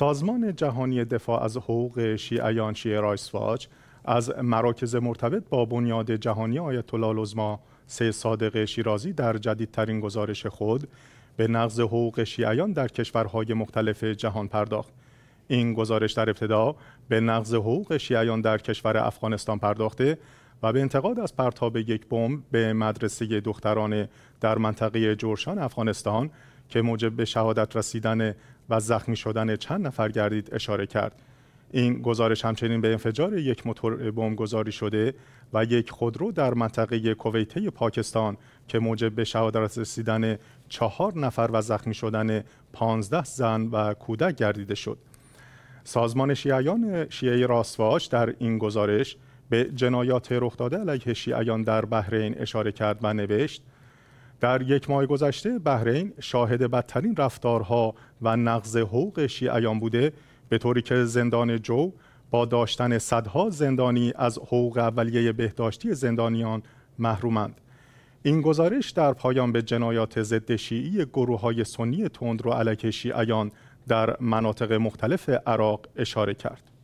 سازمان جهانی دفاع از حقوق شیعیان شیعه رایسواج از مراکز مرتبط با بنیاد جهانی آیت الله العظما سه صادق شیرازی در جدیدترین گزارش خود به نقض حقوق شیعیان در کشورهای مختلف جهان پرداخت این گزارش در ابتدا به نقض حقوق شیعیان در کشور افغانستان پرداخته و به انتقاد از پرتاب یک بمب به مدرسه دختران در منطقه جورشان افغانستان که موجب به شهادت رسیدن و زخمی شدن چند نفر گردید اشاره کرد این گزارش همچنین به انفجار یک موتور بمبگذاری شده و یک خودرو در منطقه کویته پاکستان که موجب به شهادت رسیدن چهار نفر و زخمی شدن پانزده زن و کودک گردیده شد سازمان شیعیان شیعه راستواش در این گزارش به جنایات رخ داده علیه شیعیان در بحرین اشاره کرد و نوشت در یک ماه گذشته بحرین شاهد بدترین رفتارها و نقض حقوق شیعیان بوده به طوری که زندان جو با داشتن صدها زندانی از حقوق اولیه بهداشتی زندانیان محرومند این گزارش در پایان به جنایات ضد شیعی گروه های سنی رو علیه شیعیان در مناطق مختلف عراق اشاره کرد